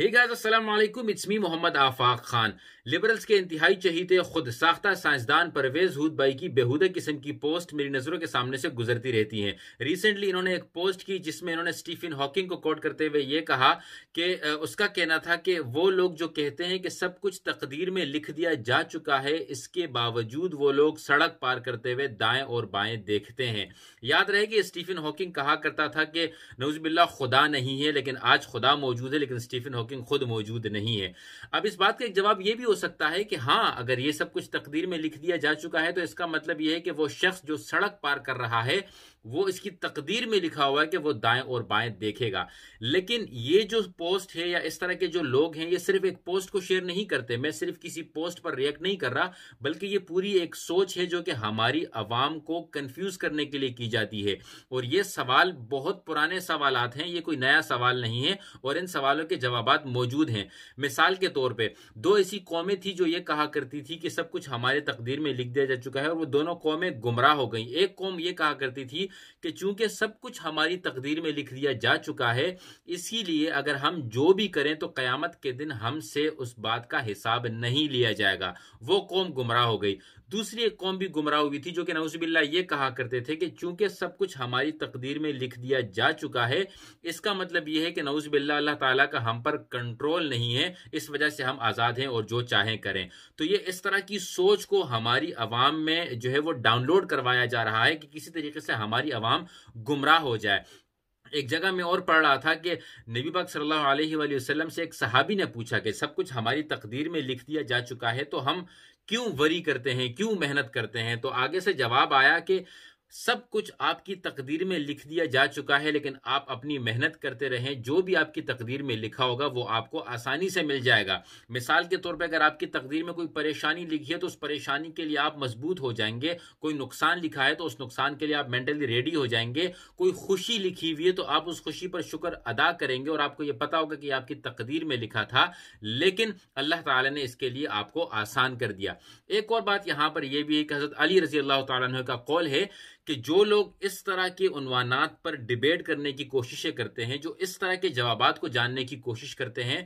hey it's me Mohammad Afaq Khan liberals के इंतहाई चहीते खुद साख्ता साइंसदान परवेज हूदबाई की बेहुदा किस्म की पोस्ट मेरी नज़रों के सामने से गुजरती रहती हैं रिसेंटली इन्होंने एक पोस्ट की जिसमें इन्होंने स्टीफन हॉकिंग को कोट करते हुए ये कहा कि उसका कहना था कि वो लोग जो कहते हैं कि सब कुछ तकदीर में लिख दिया जा चुका है इसके बावजूद वो लोग सड़क पार करते हुए दाएँ और बाएं देखते हैं याद रहे कि स्टीफन हॉकिंग कहा करता था कि नौजबिल्ला खुदा नहीं है लेकिन आज खुदा मौजूद है लेकिन स्टीफन हॉकिंग हॉकिंग खुद मौजूद नहीं है अब इस बात का एक जवाब ये भी हो सकता है कि हाँ अगर ये सब कुछ तकदीर में लिख दिया जा चुका है तो इसका मतलब यह है कि वो शख्स जो सड़क पार कर रहा है वो इसकी तकदीर में लिखा हुआ है कि वो दाएं और बाएं देखेगा लेकिन ये जो पोस्ट है या इस तरह के जो लोग हैं ये सिर्फ एक पोस्ट को शेयर नहीं करते मैं सिर्फ किसी पोस्ट पर रिएक्ट नहीं कर रहा बल्कि ये पूरी एक सोच है जो कि हमारी आवाम को कंफ्यूज करने के लिए की जाती है और ये सवाल बहुत पुराने सवाल हैं ये कोई नया सवाल नहीं है और इन सवालों के जवाब बात मौजूद हैं मिसाल के तौर पे दो ऐसी कौमें थी जो ये कहा करती थी कि सब कुछ हमारे तकदीर में लिख दिया जा चुका है और वो दोनों कौमें गुमराह हो गई एक कौम ये कहा करती थी कि चूंकि सब कुछ हमारी तकदीर में लिख दिया जा चुका है इसीलिए अगर हम जो भी करें तो क्यामत के दिन हमसे उस बात का हिसाब नहीं लिया जाएगा वो कौम गुमराह हो गई दूसरी एक कौम भी गुमराह हुई थी जो कि नवजुबिल्ला ये कहा करते थे कि चूंकि सब कुछ हमारी तकदीर में लिख दिया जा चुका है इसका मतलब यह है कि नवजुबिल्ला अल्लाह ताला का हम पर कंट्रोल नहीं है इस वजह से हम आज़ाद हैं और जो चाहें करें तो ये इस तरह की सोच को हमारी आवाम में जो है वो डाउनलोड करवाया जा रहा है कि किसी तरीके से हमारी आवाम गुमराह हो जाए एक जगह में और पढ़ रहा था कि नबी पाक सल्लल्लाहु अलैहि वसल्लम से एक सहाबी ने पूछा कि सब कुछ हमारी तकदीर में लिख दिया जा चुका है तो हम क्यों वरी करते हैं क्यों मेहनत करते हैं तो आगे से जवाब आया कि सब कुछ आपकी तकदीर में लिख दिया जा चुका है लेकिन आप अपनी मेहनत करते रहें जो भी आपकी तकदीर में लिखा होगा वो आपको आसानी से मिल जाएगा मिसाल के तौर पे अगर आपकी तकदीर में कोई परेशानी लिखी है तो उस परेशानी के लिए आप मजबूत हो जाएंगे कोई नुकसान लिखा है तो उस नुकसान के लिए आप मेंटली रेडी हो जाएंगे कोई खुशी लिखी हुई है तो आप उस खुशी पर शुक्र अदा करेंगे और आपको यह पता होगा कि आपकी तकदीर में लिखा था लेकिन अल्लाह ताला ने इसके लिए आपको आसान कर दिया एक और बात यहां पर यह भी है कि हजरत अली रजी अल्लाह तला का कौल है कि जो लोग इस तरह के उनवानात पर डिबेट करने की कोशिशें करते हैं जो इस तरह के जवाब को जानने की कोशिश करते हैं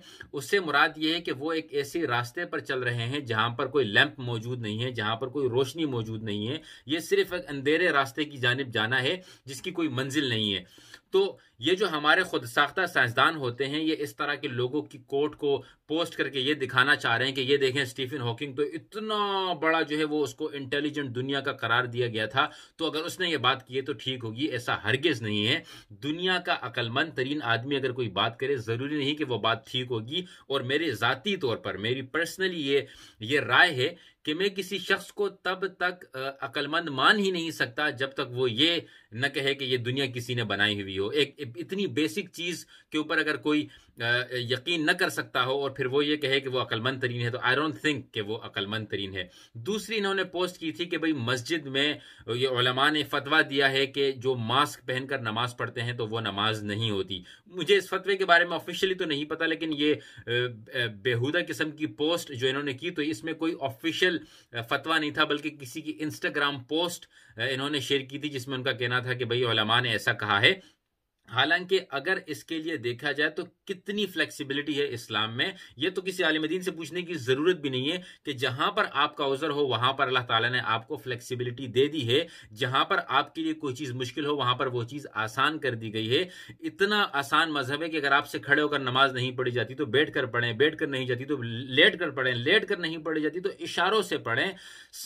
उससे मुराद ये है कि वो एक ऐसे रास्ते पर चल रहे हैं जहां पर कोई लैंप मौजूद नहीं है जहां पर कोई रोशनी मौजूद नहीं है ये सिर्फ एक अंधेरे रास्ते की जानब जाना है जिसकी कोई मंजिल नहीं है तो ये जो हमारे खुद साख्ता साइंसदान होते हैं ये इस तरह के लोगों की कोट को पोस्ट करके ये दिखाना चाह रहे हैं कि ये देखें स्टीफन हॉकिंग तो इतना बड़ा जो है वो उसको इंटेलिजेंट दुनिया का करार दिया गया था तो अगर उसने ये बात की है तो ठीक होगी ऐसा हरगिज नहीं है दुनिया का अकलमंद तरीन आदमी अगर कोई बात करे ज़रूरी नहीं कि वह बात ठीक होगी और मेरे ज़ाती तौर पर मेरी पर्सनली ये ये राय है कि मैं किसी शख्स को तब तक अक्लमंद मान ही नहीं सकता जब तक वो ये न कहे कि ये दुनिया किसी ने बनाई हुई हो एक इतनी बेसिक चीज़ के ऊपर अगर कोई यकीन न कर सकता हो और फिर वो ये कहे कि वो अकलमंद तरीन है तो आई डोंट थिंक कि वो अकलमंद तरीन है दूसरी इन्होंने पोस्ट की थी कि भाई मस्जिद में ये उलमा ने फतवा दिया है कि जो मास्क पहनकर नमाज पढ़ते हैं तो वो नमाज नहीं होती मुझे इस फतवे के बारे में ऑफिशियली तो नहीं पता लेकिन ये बेहूदा किस्म की पोस्ट जो इन्होंने की तो इसमें कोई ऑफिशियल ऑफिशियल फतवा नहीं था बल्कि किसी की इंस्टाग्राम पोस्ट इन्होंने शेयर की थी जिसमें उनका कहना था कि भाई ने ऐसा कहा है हालांकि अगर इसके लिए देखा जाए तो कितनी फ्लेक्सिबिलिटी है इस्लाम में ये तो किसी आलिम दीन से पूछने की ज़रूरत भी नहीं है कि जहां पर आपका उज़र हो वहां पर अल्लाह ताला ने आपको फ्लेक्सिबिलिटी दे दी है जहां पर आपके लिए कोई चीज़ मुश्किल हो वहां पर वो चीज़ आसान कर दी गई है इतना आसान मजहब है कि अगर आपसे खड़े होकर नमाज नहीं पढ़ी जाती तो बैठ कर पढ़ें बैठ कर नहीं जाती तो लेट कर पढ़ें लेट कर नहीं पढ़ी जाती तो इशारों से पढ़ें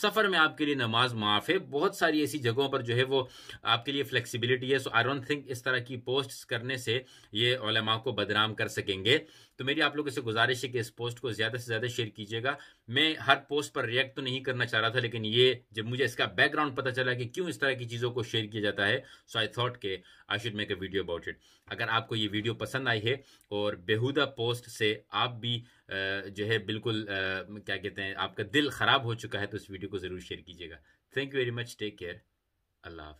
सफ़र में आपके लिए नमाज माफ़ है बहुत सारी ऐसी जगहों पर जो है वो आपके लिए फ्लेक्सीबिलिटी है सो आई डोंट थिंक इस तरह की पोस्ट करने से ये ओलमा को बदनाम कर सकेंगे तो मेरी आप लोगों से गुजारिश है कि इस पोस्ट को ज़्यादा से ज़्यादा शेयर कीजिएगा मैं हर पोस्ट पर रिएक्ट तो नहीं करना चाह रहा था लेकिन ये जब मुझे इसका बैकग्राउंड पता चला कि क्यों इस तरह की चीज़ों को शेयर किया जाता है सो आई थॉट के I should make a video about it अगर आपको ये वीडियो पसंद आई है और बेहुदा पोस्ट से आप भी जो है बिल्कुल क्या कहते हैं आपका दिल ख़राब हो चुका है तो इस वीडियो को ज़रूर शेयर कीजिएगा thank you very much take care Allah